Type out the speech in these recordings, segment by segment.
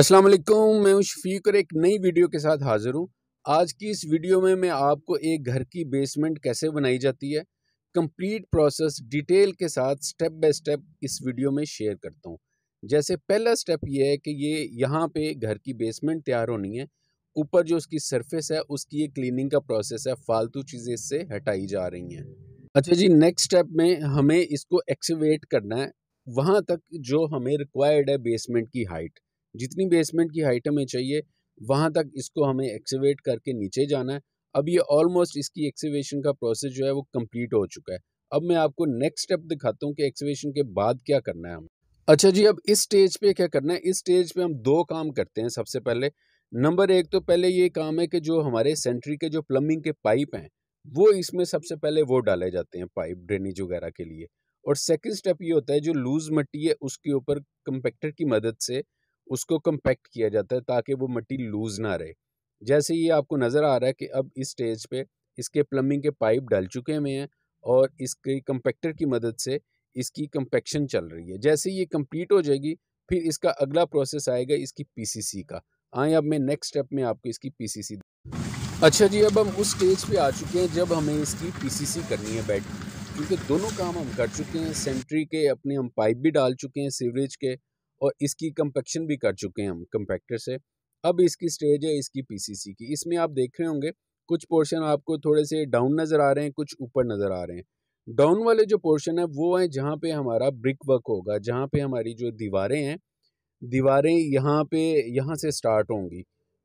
अस्सलाम वालेकुम मैं हूं शफीक और एक नई वीडियो के साथ हाज़िर हूं आज की इस वीडियो में मैं आपको एक घर की बेसमेंट कैसे बनाई जाती है कंप्लीट प्रोसेस डिटेल के साथ स्टेप बाय स्टेप इस वीडियो में शेयर करता हूं जैसे पहला स्टेप ये है कि ये यहाँ पे घर की बेसमेंट तैयार होनी है ऊपर जो उसकी सरफेस है उसकी ये क्लीनिंग का प्रोसेस है फालतू चीज़ें इससे हटाई जा रही हैं अच्छा जी नेक्स्ट स्टेप में हमें इसको एक्सीवेट करना है वहाँ तक जो हमें रिक्वायर्ड है बेसमेंट की हाइट जितनी बेसमेंट की हाइट हमें चाहिए वहाँ तक इसको हमें एक्सीवेट करके नीचे जाना है अब ये ऑलमोस्ट इसकी एक्सीवेशन का प्रोसेस जो है वो कम्प्लीट हो चुका है अब मैं आपको नेक्स्ट स्टेप दिखाता हूँ कि एक्सीवेशन के बाद क्या करना है हमें अच्छा जी अब इस स्टेज पे क्या करना है इस स्टेज पे हम दो काम करते हैं सबसे पहले नंबर एक तो पहले ये काम है कि जो हमारे सेंट्री के जो प्लम्बिंग के पाइप हैं वो इसमें सबसे पहले वो डाले जाते हैं पाइप ड्रेनेज वगैरह के लिए और सेकंड स्टेप ये होता है जो लूज़ मट्टी है उसके ऊपर कंपेक्टर की मदद से उसको कंपैक्ट किया जाता है ताकि वो मिट्टी लूज़ ना रहे जैसे ये आपको नज़र आ रहा है कि अब इस स्टेज पे इसके प्लम्बिंग के पाइप डल चुके हुए हैं और इसके कंपेक्टर की मदद से इसकी कंपेक्शन चल रही है जैसे ये कंप्लीट हो जाएगी फिर इसका अगला प्रोसेस आएगा इसकी पी का आए अब मैं नेक्स्ट स्टेप में आपको इसकी सी अच्छा जी अब हम उस स्टेज पे आ चुके हैं जब हमें इसकी पीसीसी करनी है बैठ क्योंकि दोनों काम हम कर चुके हैं सेंट्री के अपने हम पाइप भी डाल चुके हैं सीवरेज के और इसकी कंपेक्शन भी कर चुके हैं हम कंपेक्टर से अब इसकी स्टेज है इसकी पीसीसी की इसमें आप देख रहे होंगे कुछ पोर्शन आपको थोड़े से डाउन नज़र आ रहे हैं कुछ ऊपर नज़र आ रहे हैं डाउन वाले जो पोर्शन है वो है जहाँ पे हमारा ब्रिक वर्क होगा जहाँ पे हमारी जो दीवारें हैं दीवारें यहाँ पे यहाँ से स्टार्ट होंगी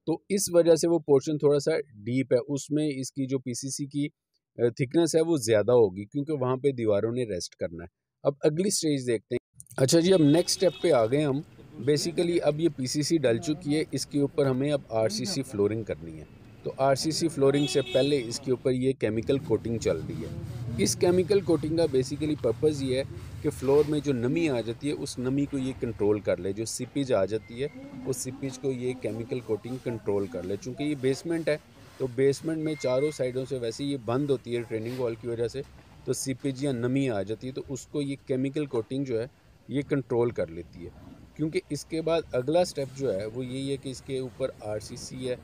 तो इस वजह से वो पोर्शन थोड़ा सा डीप है उसमें इसकी जो पी की थिकनेस है वो ज़्यादा होगी क्योंकि वहाँ पर दीवारों ने रेस्ट करना है अब अगली स्टेज देखते हैं अच्छा जी अब नेक्स्ट स्टेप पे आ गए हम बेसिकली अब ये पीसीसी डल चुकी है इसके ऊपर हमें अब आरसीसी फ्लोरिंग करनी है तो आरसीसी फ्लोरिंग से पहले इसके ऊपर ये केमिकल कोटिंग चल रही है इस केमिकल कोटिंग का बेसिकली पर्पज़ ये है कि फ्लोर में जो नमी आ जाती है उस नमी को ये कंट्रोल कर ले जो सिपेज आ जाती है उस सिपेज को ये केमिकल कोटिंग कंट्रोल कर ले चूँकि ये बेसमेंट है तो बेसमेंट में चारों साइडों से वैसे ये बंद होती है ट्रेनिंग वॉल की वजह से तो सीपेज या नमी आ जाती है तो उसको ये केमिकल कोटिंग जो है ये कंट्रोल कर लेती है क्योंकि इसके बाद अगला स्टेप जो है वो यही है कि इसके ऊपर आरसीसी है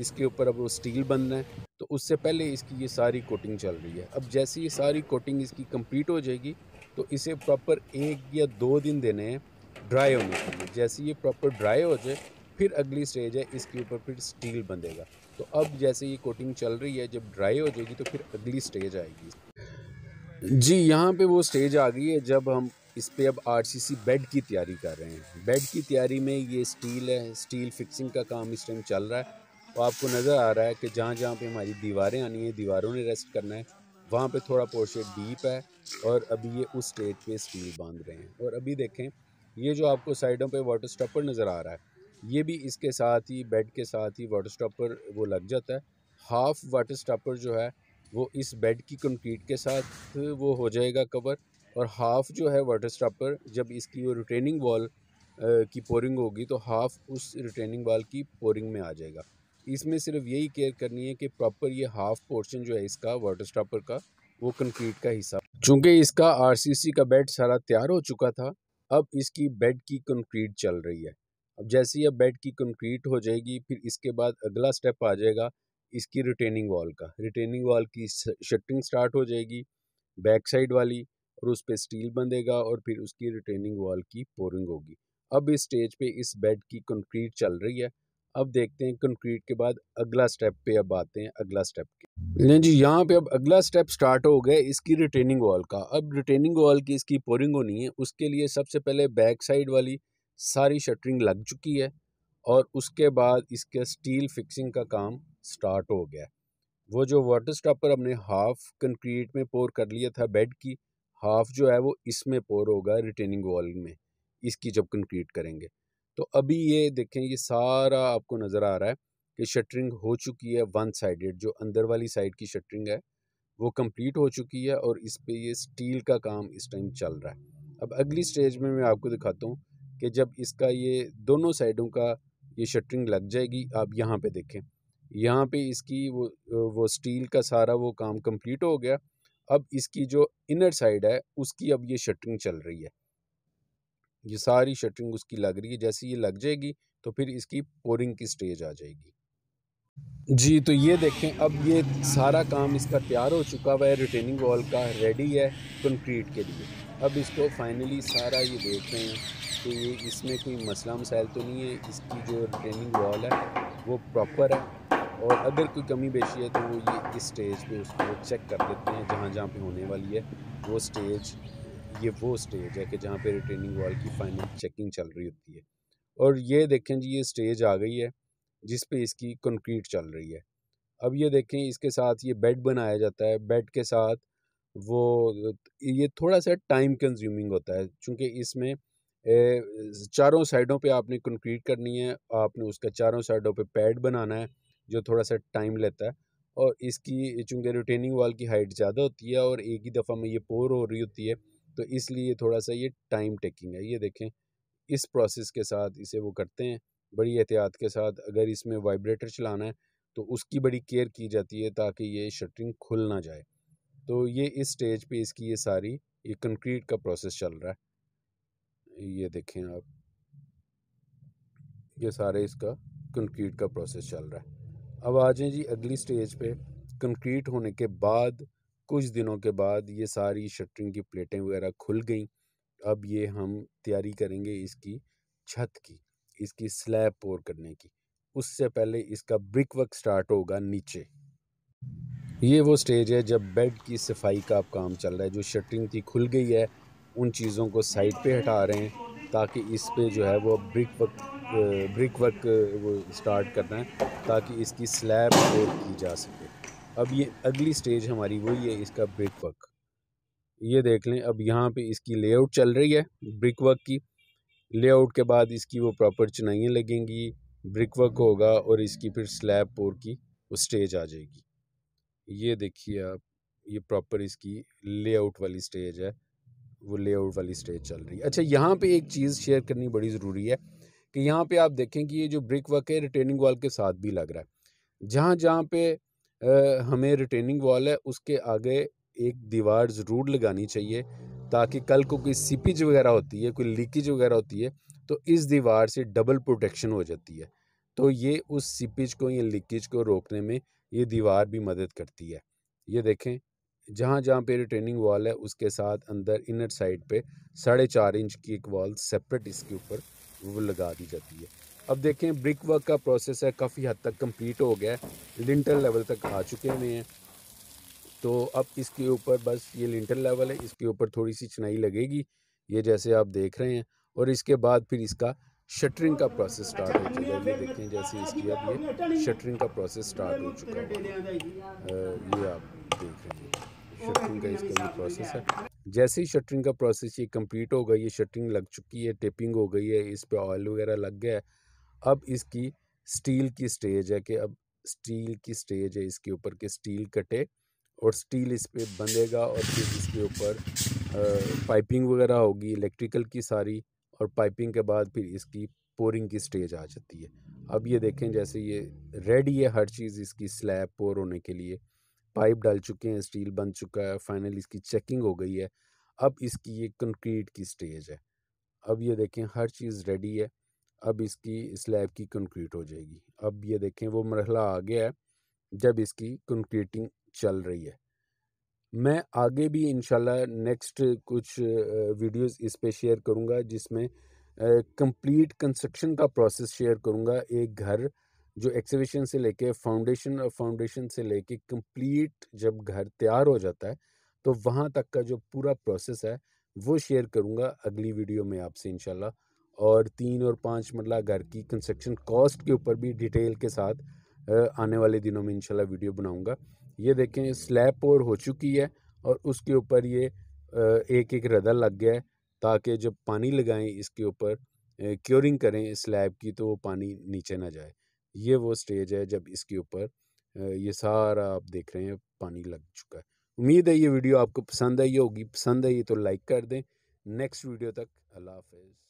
इसके ऊपर अब वो स्टील बनना है तो उससे पहले इसकी ये सारी कोटिंग चल रही है अब जैसे ये सारी कोटिंग इसकी कंप्लीट हो जाएगी तो इसे प्रॉपर एक या दो दिन देने हैं ड्राई होने के लिए जैसे ये प्रॉपर ड्राई हो जाए फिर अगली स्टेज है इसके ऊपर फिर स्टील बंधेगा तो अब जैसे ये कोटिंग चल रही है जब ड्राई हो जाएगी तो फिर अगली स्टेज आएगी जी यहाँ पे वो स्टेज आ गई है जब हम इस पर अब आरसीसी बेड की तैयारी कर रहे हैं बेड की तैयारी में ये स्टील है स्टील फिक्सिंग का काम इस टाइम चल रहा है और तो आपको नज़र आ रहा है कि जहाँ जहाँ पे हमारी दीवारें आनी है दीवारों ने रेस्ट करना है वहाँ पे थोड़ा पोर्शन डीप है और अभी ये उस स्टेज पे स्टील बांध रहे हैं और अभी देखें ये जो आपको साइडों पे वाटर स्टॉपर नज़र आ रहा है ये भी इसके साथ ही बेड के साथ ही वाटर स्टॉपर वो लग जाता है हाफ़ वाटर स्टॉपर जो है वो इस बेड की कंक्रीट के साथ वो हो जाएगा कवर और हाफ़ जो है वाटर स्टॉपर जब इसकी वो रिटेनिंग वॉल की पोरिंग होगी तो हाफ़ उस रिटेनिंग वॉल की पोरिंग में आ जाएगा इसमें सिर्फ यही केयर करनी है कि प्रॉपर ये हाफ़ पोर्शन जो है इसका वाटर स्टॉपर का वो कंक्रीट का हिस्सा चूँकि इसका आर का बेड सारा तैयार हो चुका था अब इसकी बेड की कंक्रीट चल रही है अब जैसे ही अब बेड की कंक्रीट हो जाएगी फिर इसके बाद अगला स्टेप आ जाएगा इसकी रिटेनिंग वॉल का रिटेनिंग वॉल की शटिंग स्टार्ट हो जाएगी बैक साइड वाली और उस पर स्टील बंधेगा और फिर उसकी रिटेनिंग वॉल की पोरिंग होगी अब इस स्टेज पे इस बेड की कंक्रीट चल रही है अब देखते हैं कंक्रीट के बाद अगला स्टेप पे अब आते हैं अगला स्टेप के जी यहाँ पे अब अगला स्टेप स्टार्ट हो गया इसकी रिटेनिंग वॉल का अब रिटेनिंग वॉल की इसकी पोरिंग होनी है उसके लिए सबसे पहले बैक साइड वाली सारी शटरिंग लग चुकी है और उसके बाद इसके स्टील फिक्सिंग का काम स्टार्ट हो गया वो जो वाटर स्टॉपर हमने हाफ कंक्रीट में पोर कर लिया था बेड की हाफ जो है वो इसमें पोर होगा रिटेनिंग वॉल में इसकी जब कंक्रीट करेंगे तो अभी ये देखें ये सारा आपको नज़र आ रहा है कि शटरिंग हो चुकी है वन साइडेड जो अंदर वाली साइड की शटरिंग है वो कंप्लीट हो चुकी है और इस पर ये स्टील का काम इस टाइम चल रहा है अब अगली स्टेज में मैं आपको दिखाता हूँ कि जब इसका ये दोनों साइडों का ये शटरिंग लग जाएगी आप यहाँ पे देखें यहाँ पे इसकी वो वो स्टील का सारा वो काम कंप्लीट हो गया अब इसकी जो इनर साइड है उसकी अब ये शटरिंग चल रही है ये सारी शटरिंग उसकी लग रही है जैसे ये लग जाएगी तो फिर इसकी पोरिंग की स्टेज आ जाएगी जी तो ये देखें अब ये सारा काम इसका तैयार हो चुका हुआ है रिटेनिंग वॉल का रेडी है कंक्रीट के लिए अब इसको फाइनली सारा ये देख रहे हैं कि तो ये इसमें कोई मसला मसाइल तो नहीं है इसकी जो रिटेनिंग वॉल है वो प्रॉपर है और अगर कोई कमी बेशी है तो वो ये इस स्टेज पे उसको चेक कर देते हैं जहाँ जहाँ पे होने वाली है वो स्टेज ये वो स्टेज है कि जहाँ पे रिटेनिंग वॉल की फाइनल चेकिंग चल रही होती है और ये देखें जी ये स्टेज आ गई है जिस पे इसकी कंक्रीट चल रही है अब ये देखें इसके साथ ये बेड बनाया जाता है बेड के साथ वो ये थोड़ा सा टाइम कंज्यूमिंग होता है चूँकि इसमें चारों साइडों पे आपने कंक्रीट करनी है आपने उसका चारों साइडों पे पैड बनाना है जो थोड़ा सा टाइम लेता है और इसकी चूँकि रिटेनिंग वाल की हाइट ज़्यादा होती है और एक ही दफ़ा में ये पोर हो रही होती है तो इसलिए थोड़ा सा ये टाइम टेकिंग है ये देखें इस प्रोसेस के साथ इसे वो करते हैं बड़ी एहतियात के साथ अगर इसमें वाइब्रेटर चलाना है तो उसकी बड़ी केयर की जाती है ताकि ये शटरिंग खुल ना जाए तो ये इस स्टेज पे इसकी ये सारी ये कंक्रीट का प्रोसेस चल रहा है ये देखें आप ये सारे इसका कंक्रीट का प्रोसेस चल रहा है अब आ जाए जी अगली स्टेज पे कंक्रीट होने के बाद कुछ दिनों के बाद ये सारी शटरिंग की प्लेटें वगैरह खुल गई अब ये हम तैयारी करेंगे इसकी छत की इसकी स्लैब पोर करने की उससे पहले इसका ब्रिक वर्क स्टार्ट होगा नीचे ये वो स्टेज है जब बेड की सफाई का अब काम चल रहा है जो शटरिंग की खुल गई है उन चीज़ों को साइड पे हटा रहे हैं ताकि इस पे जो है वो ब्रिक वर्क ब्रिक वर्क वो स्टार्ट करना है ताकि इसकी स्लैब कोट की जा सके अब ये अगली स्टेज हमारी वही है इसका ब्रिक वर्क ये देख लें अब यहाँ पे इसकी लेआउट चल रही है ब्रिक वर्क की लेआउट के बाद इसकी वो प्रॉपर चनाइयाँ लगेंगी ब्रिक वर्क होगा और इसकी फिर स्लैब पोर की वो स्टेज आ जाएगी ये देखिए आप ये प्रॉपर इसकी लेआउट वाली स्टेज है वो लेआउट वाली स्टेज चल रही है अच्छा यहाँ पे एक चीज़ शेयर करनी बड़ी ज़रूरी है कि यहाँ पे आप देखें कि ये जो ब्रिक वर्क है रिटेनिंग वॉल के साथ भी लग रहा है जहाँ जहाँ पे आ, हमें रिटेनिंग वॉल है उसके आगे एक दीवार ज़रूर लगानी चाहिए ताकि कल को कोई सीपेज वगैरह होती है कोई लीकेज वगैरह होती है तो इस दीवार से डबल प्रोटेक्शन हो जाती है तो ये उस सीपेज को या लीकेज को रोकने में ये दीवार भी मदद करती है ये देखें जहाँ जहाँ पे रिटेनिंग वॉल है उसके साथ अंदर इनर साइड पे साढ़े चार इंच की एक वॉल सेपरेट इसके ऊपर वो लगा दी जाती है अब देखें ब्रिक वर्क का प्रोसेस है काफ़ी हद तक कंप्लीट हो गया है लिंटर लेवल तक आ चुके हुए हैं तो अब इसके ऊपर बस ये लिंटर लेवल है इसके ऊपर थोड़ी सी चनाई लगेगी ये जैसे आप देख रहे हैं और इसके बाद फिर इसका शटरिंग का प्रोसेस स्टार्ट हो चुका है ये देखें जैसे इसकी अब ये शटरिंग का प्रोसेस स्टार्ट हो चुका है ये आप देख रहे हैं शटरिंग का इसका प्रोसेस है जैसे ही शटरिंग का प्रोसेस ये कंप्लीट हो गई है शटरिंग लग चुकी है टेपिंग हो गई है इस पर ऑयल वगैरह लग गया है अब इसकी स्टील की स्टेज है कि अब स्टील की स्टेज है इसके ऊपर के स्टील कटे और स्टील इस पर बंधेगा और फिर इसके ऊपर पाइपिंग वगैरह होगी इलेक्ट्रिकल की सारी और पाइपिंग के बाद फिर इसकी पोरिंग की स्टेज आ जाती है अब ये देखें जैसे ये रेडी है हर चीज़ इसकी स्लैब पोर होने के लिए पाइप डाल चुके हैं स्टील बन चुका है फाइनल इसकी चेकिंग हो गई है अब इसकी ये कंक्रीट की स्टेज है अब ये देखें हर चीज़ रेडी है अब इसकी स्लैब की कंक्रीट हो जाएगी अब ये देखें वो मरहला आ गया है जब इसकी कंक्रीटिंग चल रही है मैं आगे भी इन नेक्स्ट कुछ वीडियोस इस पे शेयर करूँगा जिसमें कंप्लीट कंस्ट्रक्शन का प्रोसेस शेयर करूँगा एक घर जो एक्सिबिशन से लेके फाउंडेशन और फाउंडेशन से लेके कंप्लीट जब घर तैयार हो जाता है तो वहाँ तक का जो पूरा प्रोसेस है वो शेयर करूँगा अगली वीडियो में आपसे इनशाला और तीन और पाँच मरला मतलब घर की कंस्ट्रक्शन कॉस्ट के ऊपर भी डिटेल के साथ आने वाले दिनों में इनशाला वीडियो बनाऊँगा ये देखें स्लैब पोर हो चुकी है और उसके ऊपर ये एक एक रदा लग गया है ताकि जब पानी लगाएं इसके ऊपर क्योरिंग करें स्लैब की तो वो पानी नीचे ना जाए ये वो स्टेज है जब इसके ऊपर ये सारा आप देख रहे हैं पानी लग चुका है उम्मीद है ये वीडियो आपको पसंद आई होगी पसंद आई तो लाइक कर दें नेक्स्ट वीडियो तक अल्लाह हाफिज़